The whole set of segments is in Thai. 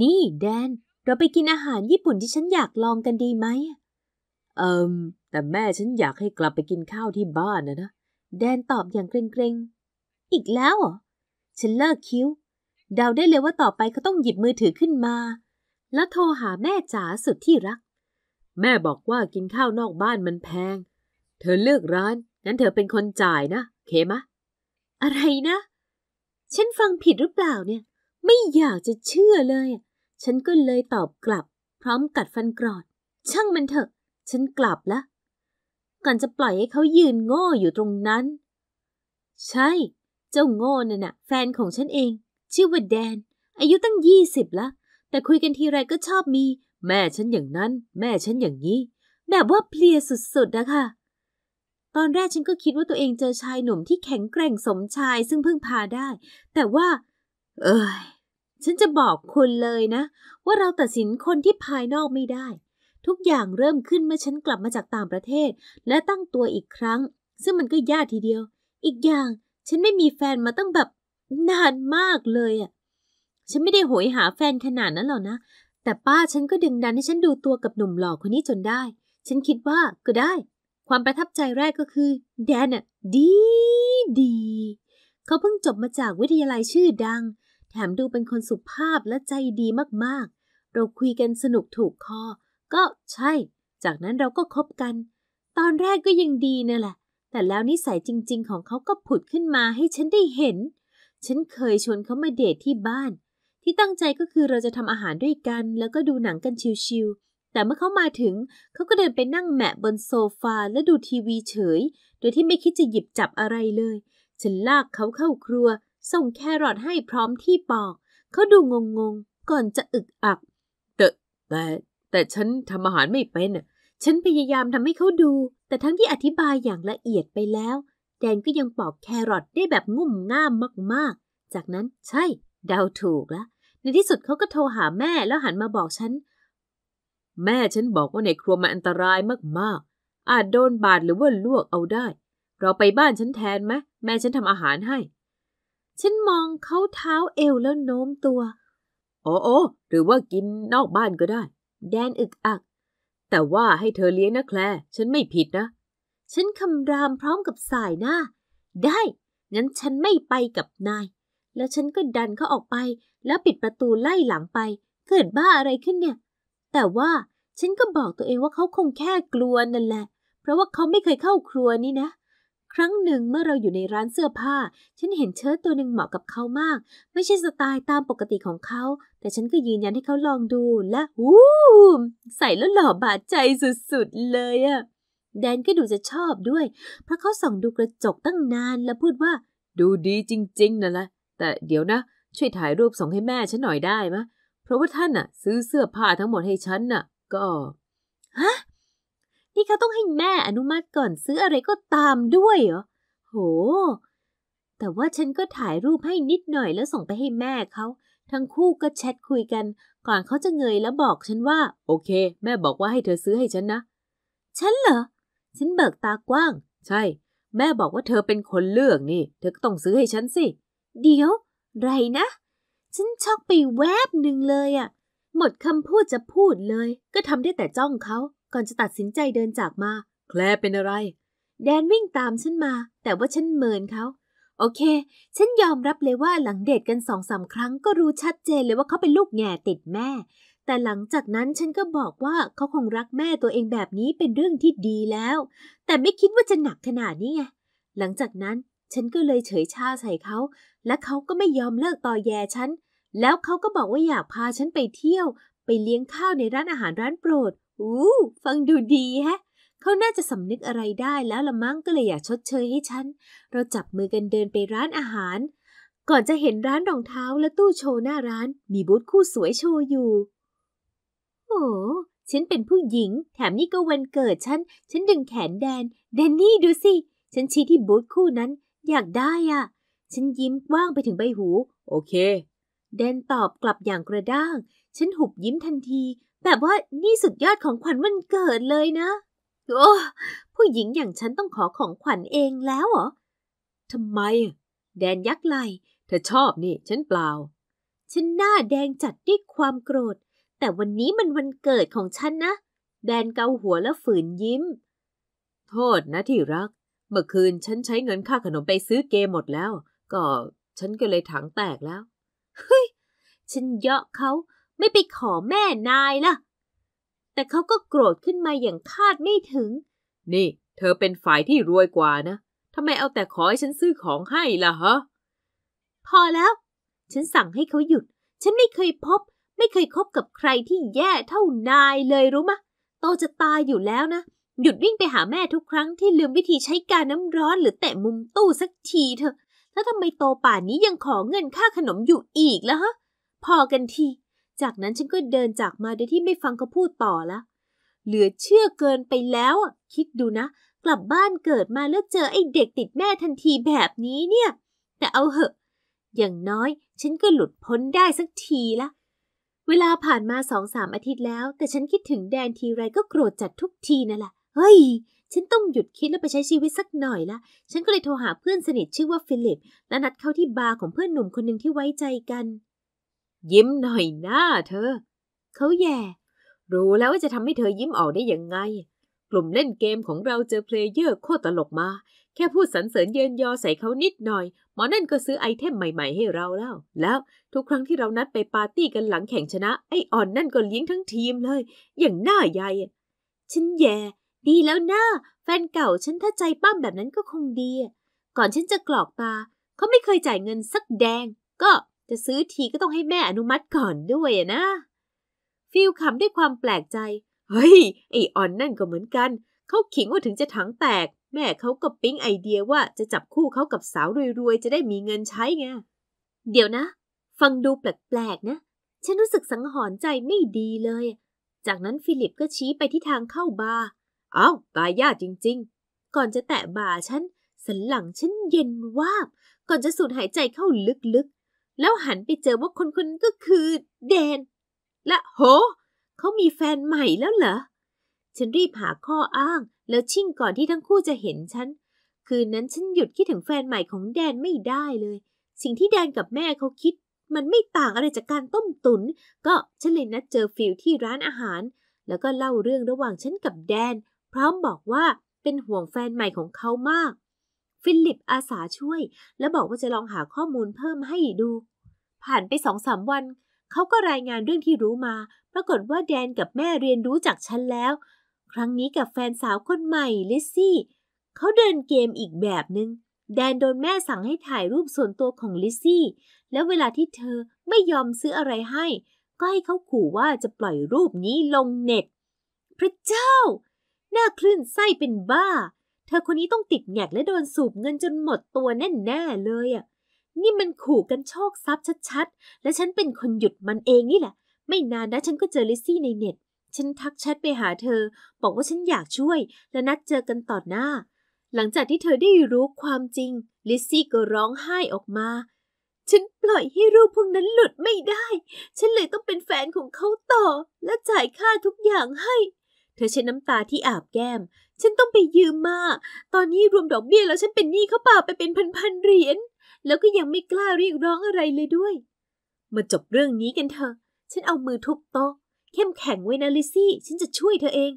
นี่แดน เราไปกินอาหารญี่ปุ่นที่ฉันอยากลองกันดีไหม เอิมแต่แม่ฉันอยากให้กลับไปกินข้าวที่บ้านนะนะ แดนตอบอย่างเกรงๆ อีกแล้วเหรอ ฉันเลิกคิ้วเดาได้เลยว่าต่อไปเขาต้องหยิบมือถือขึ้นมา แล้วโทรหาแม่จ๋าสุดที่รัก แม่บอกว่ากินข้าวนอกบ้านมันแพง เธอเลือกร้าน นั้นเธอเป็นคนจ่ายนะเคมะอะไรนะ ฉันฟังผิดหรือเปล่าเนี่ยไม่อยากจะเชื่อเลย ฉันก็เลยตอบกลับ พร้อมกัดฟันกรอด ช่างมันเถอะ ฉันกลับละก่อนจะปล่อยให้เขายืนโง่อยู่ตรงนั้น ใช่ เจ้าโง่น่ะนะแฟนของฉันเอง ชื่อว่าแดน อายุตั้งยี่สิบละแต่คุยกันทีไรก็ชอบมี แม่ฉันอย่างนั้น แม่ฉันอย่างนี้ แบบว่าเพลียสุดๆนะคะ ตอนแรกฉันก็คิดว่าตัวเองเจอชายหนุ่มที่แข็งแกร่งสมชายซึ่งพึ่งพาได้ แต่ว่าเอ้ยฉันจะบอกคุณเลยนะ ว่าเราตัดสินคนที่ภายนอกไม่ได้ ทุกอย่างเริ่มขึ้นเมื่อฉันกลับมาจากต่างประเทศ และตั้งตัวอีกครั้ง ซึ่งมันก็ยากทีเดียว อีกอย่างฉันไม่มีแฟนมาตั้งแบบนานมากเลยอะ่ะ ฉันไม่ได้โหยหาแฟนขนาดนั้นหรอกนะ แต่ป้าฉันก็ดึงดันให้ฉันดูตัวกับหนุ่มหล่อคนนี้จนได้ ฉันคิดว่าก็ได้ ความประทับใจแรกก็คือแดนอ่ะดีดี เขาเพิ่งจบมาจากวิทยาลัยชื่อดังแถมดูเป็นคนสุภาพและใจดีมาก ๆ เราคุยกันสนุกถูกคอ ก็ใช่ จากนั้นเราก็คบกัน ตอนแรกก็ยังดีนั่นแหละ แต่แล้วนิสัยจริง ๆ ของเขาก็ผุดขึ้นมาให้ฉันได้เห็น ฉันเคยชวนเขามาเดทที่บ้าน ที่ตั้งใจก็คือเราจะทำอาหารด้วยกัน แล้วก็ดูหนังกันชิวๆ แต่เมื่อเขามาถึง เขาก็เดินไปนั่งแมะบนโซฟา และดูทีวีเฉย โดยที่ไม่คิดจะหยิบจับอะไรเลย ฉันลากเขาเข้าครัวส่งแครอทให้พร้อมที่ปอก เขาดูงงงก่อนจะอึกอักแต่แต่แต่ฉันทำอาหารไม่เป็นฉันพยายามทำให้เขาดู แต่ทั้งที่อธิบายอย่างละเอียดไปแล้วแดนก็ยังปอกแครอทได้แบบงุ่มง่ามมากๆ จากนั้นใช่เดาถูกละในที่สุดเขาก็โทรหาแม่แล้วหันมาบอกฉันแม่ฉันบอกว่าในครัวมันอันตรายมากๆ อาจโดนบาดหรือว่าลวกเอาได้ เราไปบ้านฉันแทนไหมแม่ฉันทำอาหารให้ฉันมองเขาเท้าเอวแล้วโน้มตัว โอ้โอหรือว่ากินนอกบ้านก็ได้ แดนอึกอัก แต่ว่าให้เธอเลี้ยงนะแคลฉันไม่ผิดนะ ฉันคำรามพร้อมกับสายหน้า ได้ งั้นฉันไม่ไปกับนาย แล้วฉันก็ดันเขาออกไป แล้วปิดประตูไล่หลังไป เกิดบ้าอะไรขึ้นเนี่ย แต่ว่าฉันก็บอกตัวเองว่าเขาคงแค่กลัวนั่นแหละ เพราะว่าเขาไม่เคยเข้าครัวนี่นะครั้งหนึ่งเมื่อเราอยู่ในร้านเสื้อผ้าฉันเห็นเชิ้ตตัวหนึ่งเหมาะกับเขามาก ไม่ใช่สไตล์ตามปกติของเขา แต่ฉันก็ยืนยันให้เขาลองดูและวูมใส่แล้วหล่อบาดใจสุด ๆ เลยอะแดนก็ดูจะชอบด้วย เพราะเขาส่องดูกระจกตั้งนานแล้วพูดว่า ดูดีจริงๆนั่นแหละแต่เดี๋ยวนะ ช่วยถ่ายรูปส่งให้แม่ฉันหน่อยได้ไหมเพราะว่าท่านน่ะ ซื้อเสื้อผ้าทั้งหมดให้ฉันน่ะ ก็ ฮะนี่เขาต้องให้แม่อนุมัติก่อนซื้ออะไรก็ตามด้วยเหรอ โห แต่ว่าฉันก็ถ่ายรูปให้นิดหน่อยแล้วส่งไปให้แม่เขา ทั้งคู่ก็แชทคุยกัน ก่อนเขาจะเงยแล้วบอกฉันว่า โอเคแม่บอกว่าให้เธอซื้อให้ฉันนะ ฉันเหรอ ฉันเบิกตากว้าง ใช่ แม่บอกว่าเธอเป็นคนเลือกนี่ เธอก็ต้องซื้อให้ฉันสิ เดี๋ยวไรนะ ฉันช็อกไปแวบหนึ่งเลยอะ่ะ หมดคำพูดจะพูดเลย ก็ทำได้แต่จ้องเขาก่อนจะตัดสินใจเดินจากมาแคลเป็นอะไร แดนวิ่งตามฉันมา แต่ว่าฉันเมินเขา โอเค ฉันยอมรับเลยว่าหลังเดทกันสองสาครั้งก็รู้ชัดเจนเลยว่าเขาเป็นลูกแง่ติดแม่ แต่หลังจากนั้นฉันก็บอกว่าเขาคงรักแม่ตัวเองแบบนี้เป็นเรื่องที่ดีแล้ว แต่ไม่คิดว่าจะหนักขนาดนี้ไงหลังจากนั้นฉันก็เลยเฉยชาใส่เขาและเขาก็ไม่ยอมเลิกต่อแยฉันแล้วเขาก็บอกว่าอยากพาฉันไปเที่ยว ไปเลี้ยงข้าวในร้านอาหารร้านโปรดอู้ ฟังดูดีฮะ เขาน่าจะสำนึกอะไรได้แล้วละมั้งก็เลยอยากชดเชยให้ฉัน เราจับมือกันเดินไปร้านอาหาร ก่อนจะเห็นร้านรองเท้าและตู้โชว์หน้าร้าน มีบูธคู่สวยโชว์อยู่ โอ้ฉันเป็นผู้หญิง แถมนี่ก็วันเกิดฉัน ฉันดึงแขนแดน แดนนี่ดูสิ ฉันชี้ที่บูธคู่นั้น อยากได้อ่ะ ฉันยิ้มกว้างไปถึงใบหู โอเค แดนตอบกลับอย่างกระด้าง ฉันหุบยิ้มทันทีแบบว่านี่สุดยอดของขวัญวันเกิดเลยนะ โอ้ ผู้หญิงอย่างฉันต้องขอของขวัญเองแล้วเหรอ ทำไม แดนยักไหลเธอชอบนี่ ฉันเปล่า ฉันหน้าแดงจัดด้วยความโกรธ แต่วันนี้มันวันเกิดของฉันนะ แดนเกาหัวแล้วฝืนยิ้ม โทษนะที่รัก เมื่อคืนฉันใช้เงินค่าขนมไปซื้อเกมหมดแล้ว ก็ ฉันก็เลยถังแตกแล้ว เฮ้ยฉันเยาะเขาไม่ไปขอแม่นายล่ะ แต่เขาก็โกรธขึ้นมาอย่างคาดไม่ถึง นี่เธอเป็นฝ่ายที่รวยกว่านะทำไมเอาแต่ขอให้ฉันซื้อของให้ล่ะฮะ พอแล้ว ฉันสั่งให้เขาหยุด ฉันไม่เคยพบ ไม่เคยคบกับใครที่แย่เท่านายเลยรู้มะ โตจะตายอยู่แล้วนะ หยุดวิ่งไปหาแม่ทุกครั้งที่ลืมวิธีใช้การน้ำร้อน หรือแตะมุมตู้สักทีเถอะแล้วทำไมโตป่านนี้ยังขอเงินค่าขนมอยู่อีกล่ะฮะ พอกันทีจากนั้นฉันก็เดินจากมาโดยที่ไม่ฟังเขาพูดต่อละเหลือเชื่อเกินไปแล้ว คิดดูนะ กลับบ้านเกิดมาแล้วเจอไอ้เด็กติดแม่ทันทีแบบนี้เนี่ย แต่เอาเหอะอย่างน้อยฉันก็หลุดพ้นได้สักทีละ เวลาผ่านมาสองสามอาทิตย์แล้ว แต่ฉันคิดถึงแดนทีไรก็โกรธจัดทุกทีนั่นแหละเฮ้ย ฉันต้องหยุดคิดแล้วไปใช้ชีวิตสักหน่อยละ ฉันก็เลยโทรหาเพื่อนสนิทชื่อว่าฟิลิป และนัดเข้าที่บาร์ของเพื่อนหนุ่มคนหนึ่งที่ไว้ใจกันยิ้มหน่อยหน้าเธอ เขาแย่ รู้แล้วว่าจะทำให้เธอยิ้มออกได้ยังไง กลุ่มเล่นเกมของเราเจอเพลเยอร์โคตรตลกมา แค่พูดสรรเสริญเยินยอใส่เขานิดหน่อยหมอนั่นก็ซื้อไอเทมใหม่ ๆให้เราแล้ว แล้วทุกครั้งที่เรานัดไปปาร์ตี้กันหลังแข่งชนะ ไอออนนั่นก็เลี้ยงทั้งทีมเลย อย่างหน้าใหญ่ ฉันแย่ ดีแล้วนะ้า แฟนเก่าฉันถ้าใจปั้มแบบนั้นก็คงดี ก่อนฉันจะกรอกตาเขาไม่เคยจ่ายเงินสักแดง ก็จะซื้อทีก็ต้องให้แม่อนุมัติก่อนด้วยนะ ฟิลขำด้วยความแปลกใจ เฮ้ยไอออนนั่นก็เหมือนกัน เขาขิงว่าถึงจะถังแตก แม่เขาก็ปิ๊งไอเดียว่าจะจับคู่เขากับสาวรวยๆ จะได้มีเงินใช้ไงเดี๋ยวนะ ฟังดูแปลกๆนะ ฉันรู้สึกสังหรณ์ใจไม่ดีเลย จากนั้นฟิลิปก็ชี้ไปที่ทางเข้าบาร์อ้าวตายยากจริงๆ ก่อนจะแตะบาร์ฉันสันหลังฉันเย็นวาบ ก่อนจะสูดหายใจเข้าลึกๆแล้วหันไปเจอว่าคนคนก็คือเดน และโห เขามีแฟนใหม่แล้วเหรอ ฉันรีบหาข้ออ้าง แล้วชิ่งก่อนที่ทั้งคู่จะเห็นฉัน คืนนั้นฉันหยุดคิดถึงแฟนใหม่ของแดนไม่ได้เลย สิ่งที่แดนกับแม่เขาคิด มันไม่ต่างอะไรจากการต้มตุน๋น ก็ฉันเลยนัดเจอฟิลที่ร้านอาหาร แล้วก็เล่าเรื่องระหว่างฉันกับแดน พร้อมบอกว่าเป็นห่วงแฟนใหม่ของเขามาก ฟิลิปอาสาช่วย และบอกว่าจะลองหาข้อมูลเพิ่มให้ดูผ่านไปสองสามวัน เขาก็รายงานเรื่องที่รู้มา ปรากฏว่าแดนกับแม่เรียนรู้จากฉันแล้ว ครั้งนี้กับแฟนสาวคนใหม่ ลิซซี่เขาเดินเกมอีกแบบหนึง่งแดนโดนแม่สั่งให้ถ่ายรูปส่วนตัวของลิซซี่ แล้วเวลาที่เธอไม่ยอมซื้ออะไรให้ ก็ให้เขาขู่ว่าจะปล่อยรูปนี้ลงเน็ต พระเจ้าหน้าคลื่นไส้เป็นบ้า เธอคนนี้ต้องติดแงกและโดนสูบเงินจนหมดตัวแน่ๆเลยอะนี่มันขู่กันโชคทรัพย์ชัด ๆ และฉันเป็นคนหยุดมันเองนี่แหละ ไม่นานนะฉันก็เจอลิซี่ในเน็ต ฉันทักแชทไปหาเธอ บอกว่าฉันอยากช่วย และนัดเจอกันต่อหน้า หลังจากที่เธอได้รู้ความจริง ลิซี่ก็ร้องไห้ออกมา ฉันปล่อยให้รูปพวกนั้นหลุดไม่ได้ ฉันเลยต้องเป็นแฟนของเขาต่อ และจ่ายค่าทุกอย่างให้ เธอใช้น้ำตาที่อาบแก้ม ฉันต้องไปยืมมา ตอนนี้รวมดอกเบี้ยแล้วฉันเป็นหนี้เขาป่าไปเป็นพันๆเหรียญแล้วก็ยังไม่กล้าเรียกร้องอะไรเลยด้วย มาจบเรื่องนี้กันเถอะ ฉันเอามือทุบโต๊ะ เข้มแข็งไว้นะลิซี่ ฉันจะช่วยเธอเอง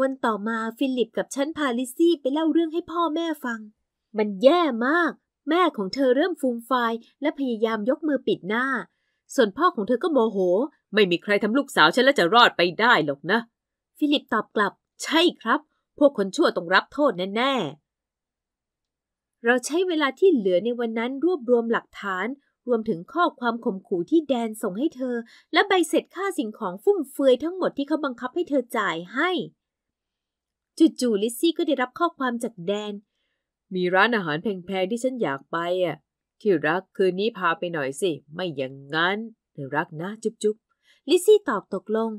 วันต่อมาฟิลิปกับฉันพาลิซี่ไปเล่าเรื่องให้พ่อแม่ฟัง มันแย่มาก แม่ของเธอเริ่มฟูมฟและพยายามยกมือปิดหน้า ส่วนพ่อของเธอก็โมโห ไม่มีใครทำลูกสาวฉันแล้วจะรอดไปได้หรอกนะ ฟิลิปตอบกลับ ใช่ครับ พวกคนชั่วต้องรับโทษแน่เราใช้เวลาที่เหลือในวันนั้นรวบรวมหลักฐาน รวมถึงข้อความข่มขู่ที่แดนส่งให้เธอ และใบเสร็จค่าสิ่งของฟุ่มเฟือยทั้งหมดที่เขาบังคับให้เธอจ่ายให้จู่ๆลิซซี่ก็ได้รับข้อความจากแดน มีร้านอาหารแพงๆที่ฉันอยากไปอ่ะที่รักคืนนี้พาไปหน่อยสิ ไม่อย่างงั้นเธอรักนะ จุ๊บๆลิซซี่ตอบตกลง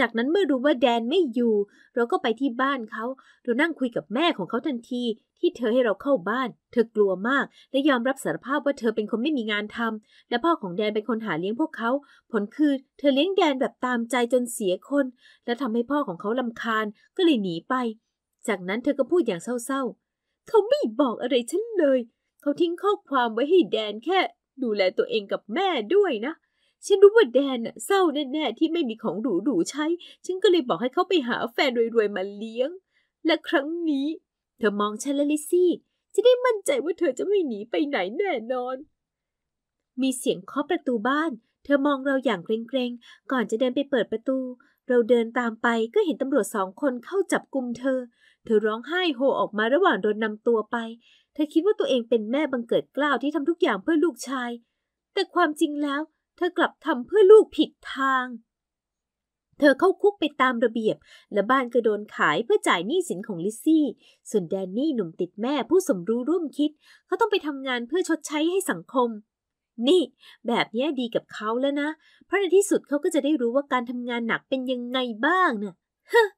จากนั้นเมื่อรู้ว่าแดนไม่อยู่ เราก็ไปที่บ้านเขาเรานั่งคุยกับแม่ของเขาทันที ที่เธอให้เราเข้าบ้าน เธอกลัวมาก และยอมรับสารภาพว่าเธอเป็นคนไม่มีงานทำ และพ่อของแดนเป็นคนหาเลี้ยงพวกเขา ผลคือเธอเลี้ยงแดนแบบตามใจจนเสียคน และทำให้พ่อของเขาลาคาญก็เลยหนีไป จากนั้นเธอก็พูดอย่างเศร้าๆ เขาไม่บอกอะไรฉันเลย เขาทิ้งข้อความไว้ให้แดนแค่ดูแลตัวเองกับแม่ด้วยนะฉันรู้ว่าแดนเศร้าแน่ๆที่ไม่มีของหรู ๆ ใช้ ฉันก็เลยบอกให้เขาไปหาแฟนรวย ๆ มาเลี้ยง และครั้งนี้ เธอมองฉันและลิซี่ จะได้มั่นใจว่าเธอจะไม่หนีไปไหนแน่นอน มีเสียงเคาะประตูบ้าน เธอมองเราอย่างเกรงๆ ก่อนจะเดินไปเปิดประตู เราเดินตามไปก็เห็นตำรวจสองคนเข้าจับกลุ่มเธอ เธอร้องไห้โฮออกมาระหว่างโดนนำตัวไป เธอคิดว่าตัวเองเป็นแม่บังเกิดกล้าวที่ทำทุกอย่างเพื่อลูกชาย แต่ความจริงแล้วเธอกลับทำเพื่อลูกผิดทาง เธอเข้าคุกไปตามระเบียบ และบ้านก็โดนขายเพื่อจ่ายหนี้สินของลิซซี่ ส่วนแดนนี่หนุ่มติดแม่ผู้สมรู้ร่วมคิด เขาต้องไปทำงานเพื่อชดใช้ให้สังคม นี่แบบนี้ดีกับเขาแล้วนะ เพราะในที่สุดเขาก็จะได้รู้ว่าการทำงานหนักเป็นยังไงบ้างนะ่ะ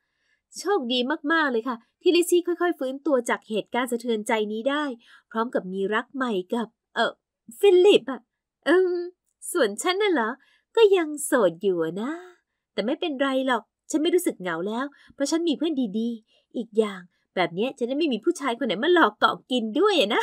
โชคดีมากๆเลยค่ะ ที่ลิซี่ค่อย ๆ ฟื้นตัวจากเหตุการณ์สะเทือนใจนี้ได้ พร้อมกับมีรักใหม่กับ เออฟิลิปอะอืมส่วนฉันน่ะเหรอ ก็ยังโสดอยู่นะ แต่ไม่เป็นไรหรอก ฉันไม่รู้สึกเหงาแล้ว เพราะฉันมีเพื่อนดีๆ อีกอย่าง แบบนี้จะได้ไม่มีผู้ชายคนไหนมาหลอกเกาะกินด้วยนะ